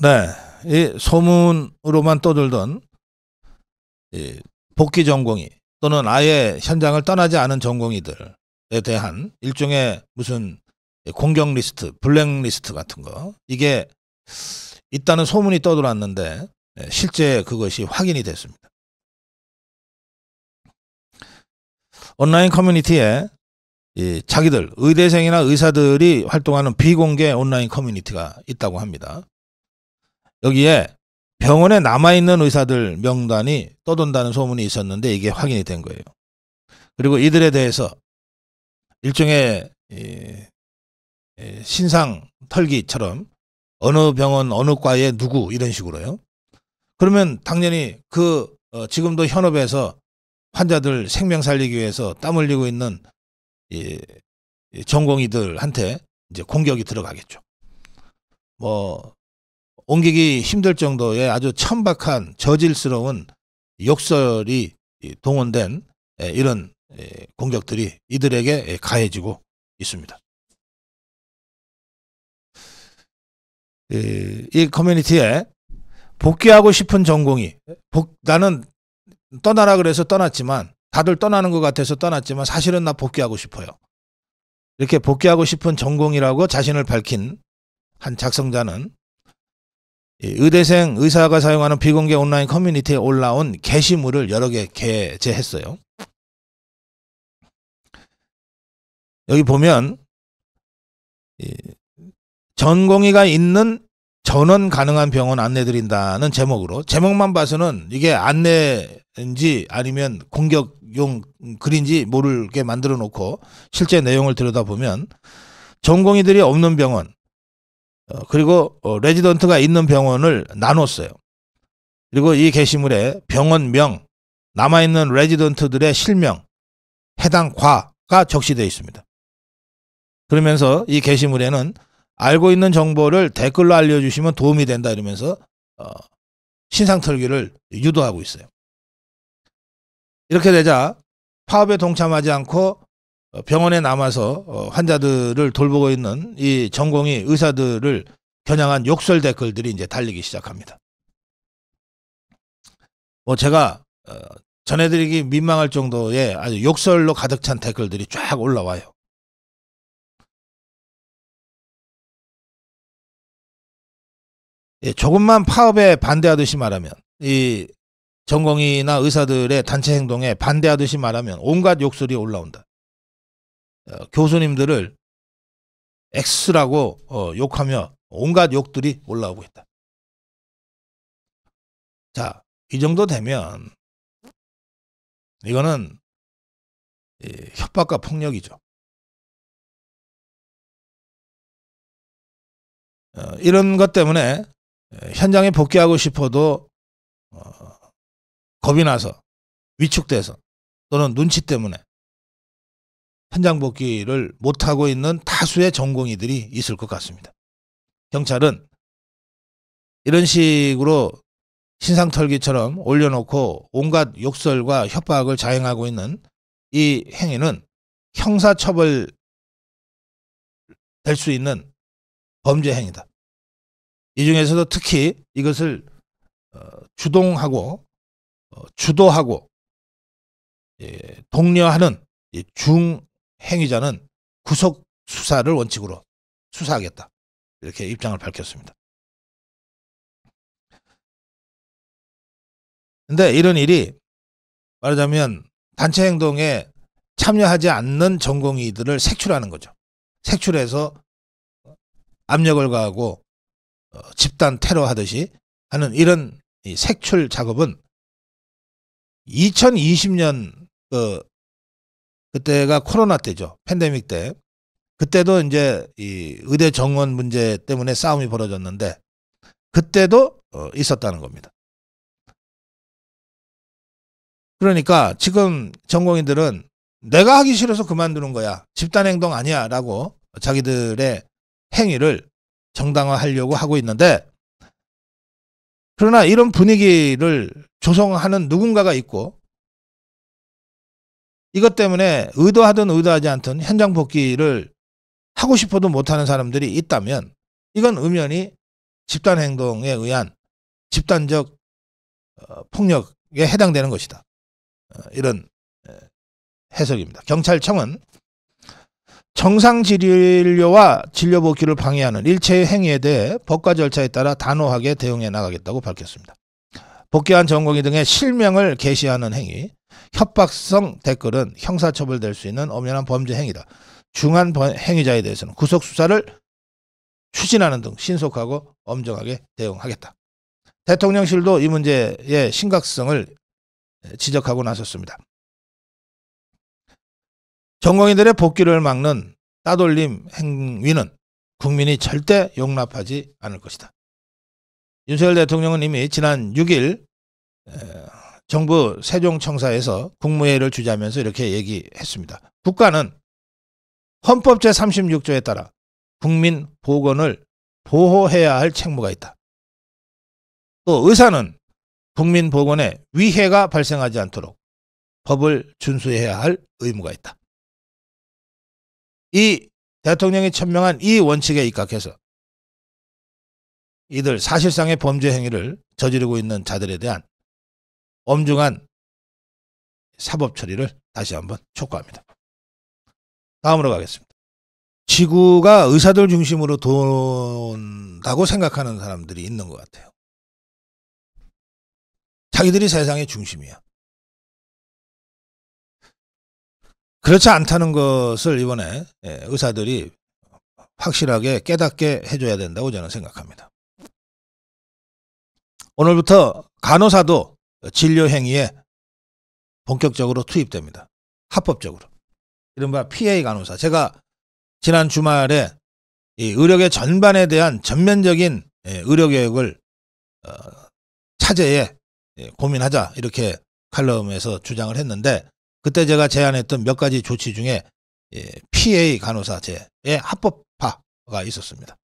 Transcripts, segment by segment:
네. 이 소문으로만 떠들던이 복귀 전공이 또는 아예 현장을 떠나지 않은 전공이들에 대한 일종의 무슨 공격 리스트, 블랙 리스트 같은 거 이게 있다는 소문이 떠돌았는데 네, 실제 그것이 확인이 됐습니다. 온라인 커뮤니티에 이 자기들 의대생이나 의사들이 활동하는 비공개 온라인 커뮤니티가 있다고 합니다. 여기에 병원에 남아있는 의사들 명단이 떠돈다는 소문이 있었는데 이게 확인이 된 거예요. 그리고 이들에 대해서 일종의 신상 털기처럼 어느 병원 어느 과에 누구 이런 식으로요. 그러면 당연히 그 어, 지금도 현업에서 환자들 생명 살리기 위해서 땀 흘리고 있는 전공의들한테 이제 공격이 들어가겠죠. 뭐 옮기기 힘들 정도의 아주 천박한 저질스러운 욕설이 동원된 예, 이런 예, 공격들이 이들에게 예, 가해지고 있습니다. 이 커뮤니티에 복귀하고 싶은 전공이 복, 나는 떠나라 그래서 떠났지만 다들 떠나는 것 같아서 떠났지만 사실은 나 복귀하고 싶어요. 이렇게 복귀하고 싶은 전공이라고 자신을 밝힌 한 작성자는 의대생 의사가 사용하는 비공개 온라인 커뮤니티에 올라온 게시물을 여러 개 게재했어요. 여기 보면 전공의가 있는 전원 가능한 병원 안내드린다는 제목으로 제목만 봐서는 이게 안내인지 아니면 공격용 글인지 모르게 만들어 놓고 실제 내용을 들여다보면 전공의들이 없는 병원 어, 그리고 어, 레지던트가 있는 병원을 나눴어요. 그리고 이 게시물에 병원명, 남아있는 레지던트들의 실명, 해당 과가 적시되어 있습니다. 그러면서 이 게시물에는 알고 있는 정보를 댓글로 알려주시면 도움이 된다 이러면서 어, 신상털기를 유도하고 있어요. 이렇게 되자 파업에 동참하지 않고 어, 병원에 남아서 어, 환자들을 돌보고 있는 이 전공의 의사들을 겨냥한 욕설 댓글들이 이제 달리기 시작합니다. 뭐 제가 어, 전해드리기 민망할 정도의 아주 욕설로 가득 찬 댓글들이 쫙 올라와요. 예, 조금만 파업에 반대하듯이 말하면 이 전공의나 의사들의 단체 행동에 반대하듯이 말하면 온갖 욕설이 올라온다. 어, 교수님들을 X라고 어, 욕하며 온갖 욕들이 올라오고 있다. 자, 이 정도 되면 이거는 협박과 폭력이죠. 어, 이런 것 때문에 현장에 복귀하고 싶어도 겁이 나서 위축돼서 또는 눈치 때문에 현장 복귀를 못하고 있는 다수의 전공의들이 있을 것 같습니다. 경찰은 이런 식으로 신상털기처럼 올려놓고 온갖 욕설과 협박을 자행하고 있는 이 행위는 형사처벌 될 수 있는 범죄 행위다. 이 중에서도 특히 이것을 어, 주동하고 어, 주도하고 예, 독려하는 중 행위자는 구속 수사를 원칙으로 수사하겠다. 이렇게 입장을 밝혔습니다. 근데 이런 일이 말하자면 단체 행동에 참여하지 않는 전공의들을 색출하는 거죠. 색출해서 압력을 가하고 어, 집단 테러 하듯이 하는 이런 색출 작업은 2020년 그때가 코로나 때죠. 팬데믹 때. 그때도 이제 이 의대 정원 문제 때문에 싸움이 벌어졌는데 그때도 어, 있었다는 겁니다. 그러니까 지금 전공인들은 내가 하기 싫어서 그만두는 거야. 집단행동 아니야. 라고 자기들의 행위를 정당화하려고 하고 있는데 그러나 이런 분위기를 조성하는 누군가가 있고 이것 때문에 의도하든 의도하지 않든 현장 복귀를 하고 싶어도 못하는 사람들이 있다면 이건 엄연히 집단 행동에 의한 집단적 어, 폭력에 해당되는 것이다. 어, 이런 해석입니다. 경찰청은 정상 진료와 진료 복귀를 방해하는 일체의 행위에 대해 법과 절차에 따라 단호하게 대응해 나가겠다고 밝혔습니다. 복귀한 전공의 등의 실명을 게시하는 행위, 협박성 댓글은 형사처벌될 수 있는 엄연한 범죄 행위다. 중한 행위자에 대해서는 구속 수사를 추진하는 등 신속하고 엄정하게 대응하겠다. 대통령실도 이 문제의 심각성을 지적하고 나섰습니다. 전공인들의 복귀를 막는 따돌림 행위는 국민이 절대 용납하지 않을 것이다. 윤석열 대통령은 이미 지난 6일 정부 세종청사에서 국무회의를 주재하면서 이렇게 얘기했습니다. 국가는 헌법 제36조에 따라 국민 보건을 보호해야 할 책무가 있다. 또 의사는 국민 보건에 위해가 발생하지 않도록 법을 준수해야 할 의무가 있다. 이 대통령이 천명한 이 원칙에 입각해서 이들 사실상의 범죄 행위를 저지르고 있는 자들에 대한 엄중한 사법 처리를 다시 한번 촉구합니다. 다음으로 가겠습니다. 지구가 의사들 중심으로 돈다고 생각하는 사람들이 있는 것 같아요. 자기들이 세상의 중심이야. 그렇지 않다는 것을 이번에 예, 의사들이 확실하게 깨닫게 해줘야 된다고 저는 생각합니다. 오늘부터 간호사도 진료 행위에 본격적으로 투입됩니다. 합법적으로. 이른바 PA 간호사. 제가 지난 주말에 이 의료계 전반에 대한 전면적인 예, 의료교육을 어, 차제에 예, 고민하자 이렇게 칼럼에서 주장을 했는데 그때 제가 제안했던 몇 가지 조치 중에 예, PA 간호사제의 합법화가 있었습니다.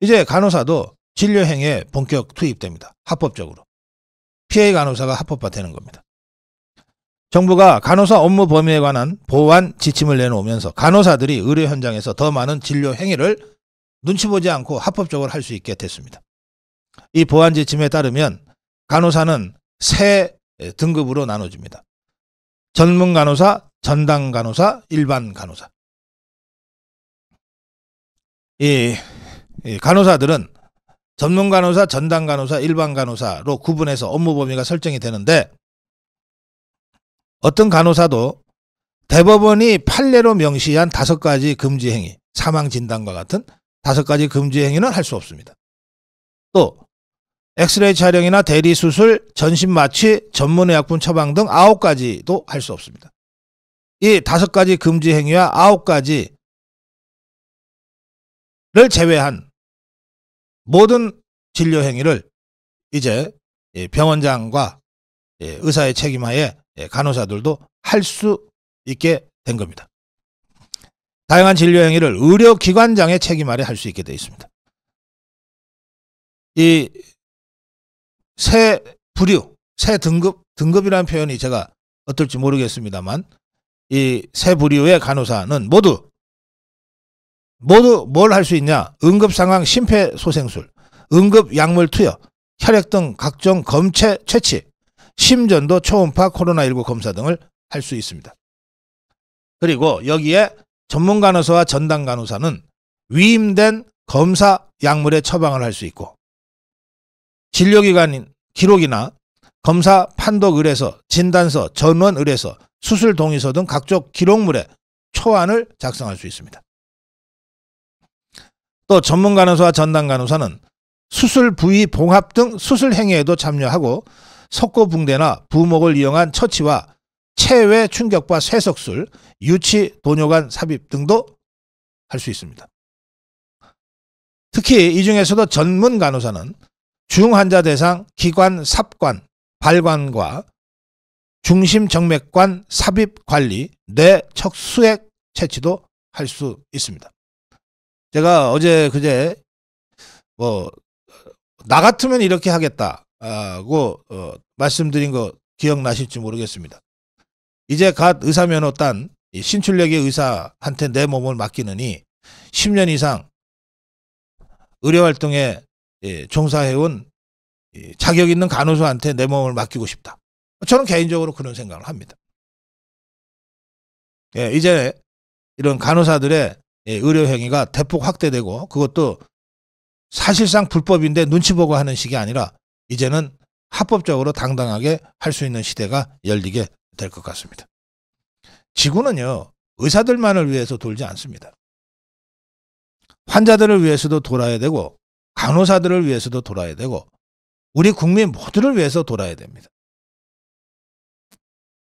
이제 간호사도 진료 행에 본격 투입됩니다. 합법적으로. 피해 간호사가 합법화되는 겁니다. 정부가 간호사 업무 범위에 관한 보완 지침을 내놓으면서 간호사들이 의료 현장에서 더 많은 진료 행위를 눈치 보지 않고 합법적으로 할 수 있게 됐습니다. 이 보완 지침에 따르면 간호사는 세 등급으로 나눠집니다. 전문 간호사, 전당 간호사, 일반 간호사. 이, 이 간호사들은 전문 간호사, 전담 간호사, 일반 간호사로 구분해서 업무 범위가 설정이 되는데 어떤 간호사도 대법원이 판례로 명시한 다섯 가지 금지 행위, 사망 진단과 같은 다섯 가지 금지 행위는 할 수 없습니다. 또 엑스레이 촬영이나 대리 수술, 전신 마취, 전문의약품 처방 등 아홉 가지도 할 수 없습니다. 이 다섯 가지 금지 행위와 아홉 가지를 제외한 모든 진료 행위를 이제 예, 병원장과 예, 의사의 책임하에 예, 간호사들도 할 수 있게 된 겁니다. 다양한 진료 행위를 의료기관장의 책임 아래 할수 있게 되어 있습니다. 이 새 부류, 새 등급, 등급이라는 표현이 제가 어떨지 모르겠습니다만 이 새 부류의 간호사는 모두 모두 뭘 할 수 있냐? 응급 상황 심폐소생술, 응급 약물 투여, 혈액 등 각종 검체 채취, 심전도 초음파 코로나19 검사 등을 할 수 있습니다. 그리고 여기에 전문 간호사와 전담 간호사는 위임된 검사 약물의 처방을 할 수 있고 진료기관인 기록이나 검사 판독 의뢰서, 진단서, 전원 의뢰서, 수술 동의서 등 각종 기록물의 초안을 작성할 수 있습니다. 또 전문간호사와 전담간호사는 수술 부위 봉합 등 수술 행위에도 참여하고 석고붕대나 부목을 이용한 처치와 체외 충격과 쇠석술, 유치, 도뇨관 삽입 등도 할 수 있습니다. 특히 이 중에서도 전문 간호사는 중환자 대상 기관 삽관, 발관과 중심 정맥관 삽입 관리, 뇌 척수액 채취도 할 수 있습니다. 제가 어제 그제 뭐 나 같으면 이렇게 하겠다고 어, 말씀드린 거 기억나실지 모르겠습니다. 이제 갓 의사 면허 딴 신출력의 의사한테 내 몸을 맡기느니 10년 이상 의료 활동에 예, 종사해온 자격 있는 간호사한테 내 몸을 맡기고 싶다. 저는 개인적으로 그런 생각을 합니다. 예, 이제 이런 간호사들의 예, 의료 행위가 대폭 확대되고 그것도 사실상 불법인데 눈치 보고 하는 식이 아니라 이제는 합법적으로 당당하게 할 수 있는 시대가 열리게 될 것 같습니다. 지구는요, 의사들만을 위해서 돌지 않습니다. 환자들을 위해서도 돌아야 되고, 간호사들을 위해서도 돌아야 되고, 우리 국민 모두를 위해서 돌아야 됩니다.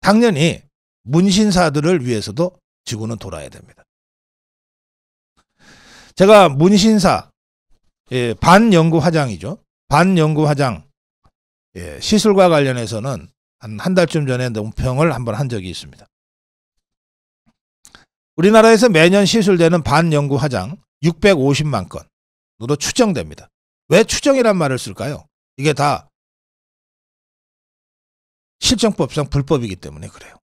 당연히 문신사들을 위해서도 지구는 돌아야 됩니다. 제가 문신사, 예, 반연구화장이죠. 반연구화장, 예, 시술과 관련해서는 한, 한 달쯤 전에 논평을 한번 한 적이 있습니다. 우리나라에서 매년 시술되는 반연구화장 650만 건으로 추정됩니다. 왜 추정이란 말을 쓸까요? 이게 다 실정법상 불법이기 때문에 그래요.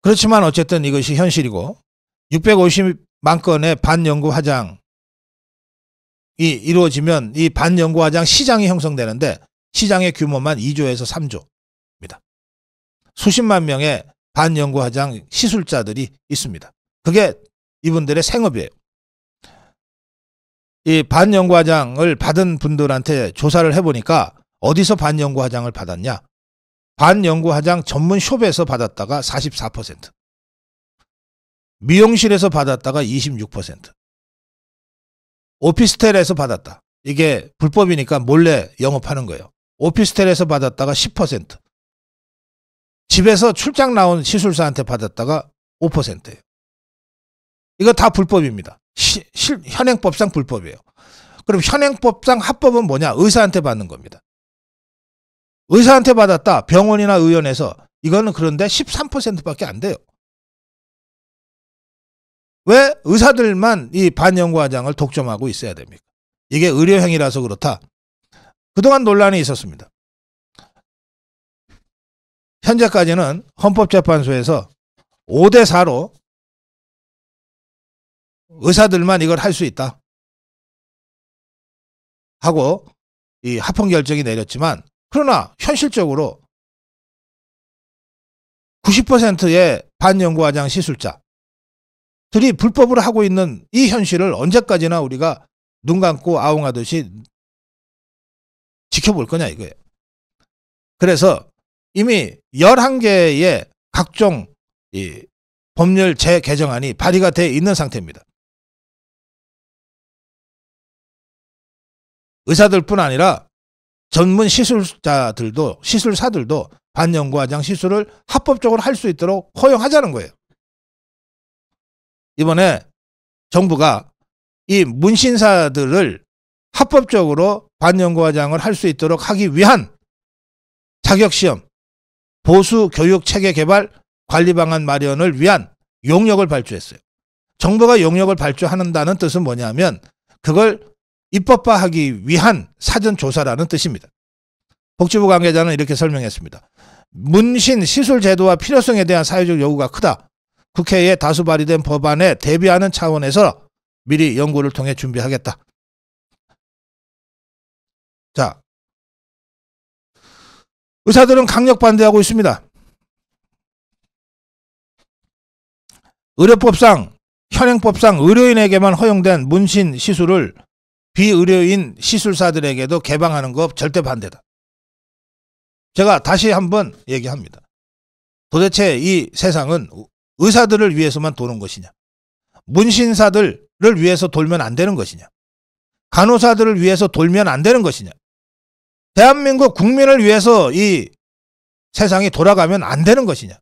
그렇지만 어쨌든 이것이 현실이고 650만 건의 반연구 화장이 이루어지면 이 반연구 화장 시장이 형성되는데 시장의 규모만 2조에서 3조입니다. 수십만 명의 반연구 화장 시술자들이 있습니다. 그게 이분들의 생업이에요. 이 반연구 화장을 받은 분들한테 조사를 해보니까 어디서 반연구 화장을 받았냐? 반연구 화장 전문 숍에서 받았다가 44%. 미용실에서 받았다가 26%. 오피스텔에서 받았다. 이게 불법이니까 몰래 영업하는 거예요. 오피스텔에서 받았다가 10%. 집에서 출장 나온 시술사한테 받았다가 5%예요. 이거 다 불법입니다. 시, 실, 현행법상 불법이에요. 그럼 현행법상 합법은 뭐냐? 의사한테 받는 겁니다. 의사한테 받았다. 병원이나 의원에서 이거는 그런데 13%밖에 안 돼요. 왜 의사들만 이 반영구화장을 독점하고 있어야 됩니까? 이게 의료행위라서 그렇다. 그동안 논란이 있었습니다. 현재까지는 헌법재판소에서 5대4로 의사들만 이걸 할 수 있다. 하고 이 합헌 결정이 내렸지만 그러나 현실적으로 90%의 반영구화장 시술자 들이 불법으로 하고 있는 이 현실을 언제까지나 우리가 눈 감고 아웅하듯이 지켜볼 거냐 이거예요. 그래서 이미 11개의 각종 법률 재개정안이 발의가 돼 있는 상태입니다. 의사들뿐 아니라 전문 시술자들도 시술사들도 반영과장 시술을 합법적으로 할 수 있도록 허용하자는 거예요. 이번에 정부가 이 문신사들을 합법적으로 반연구화장을할 수 있도록 하기 위한 자격시험, 보수 교육 체계 개발, 관리 방안 마련을 위한 용역을 발주했어요. 정부가 용역을 발주한다는 뜻은 뭐냐면 그걸 입법화하기 위한 사전 조사라는 뜻입니다. 복지부 관계자는 이렇게 설명했습니다. 문신 시술 제도와 필요성에 대한 사회적 요구가 크다. 국회에 다수 발의된 법안에 대비하는 차원에서 미리 연구를 통해 준비하겠다. 자, 의사들은 강력 반대하고 있습니다. 의료법상, 현행법상 의료인에게만 허용된 문신 시술을 비의료인 시술사들에게도 개방하는 것 절대 반대다. 제가 다시 한번 얘기합니다. 도대체 이 세상은 의사들을 위해서만 도는 것이냐? 문신사들을 위해서 돌면 안 되는 것이냐? 간호사들을 위해서 돌면 안 되는 것이냐? 대한민국 국민을 위해서 이 세상이 돌아가면 안 되는 것이냐?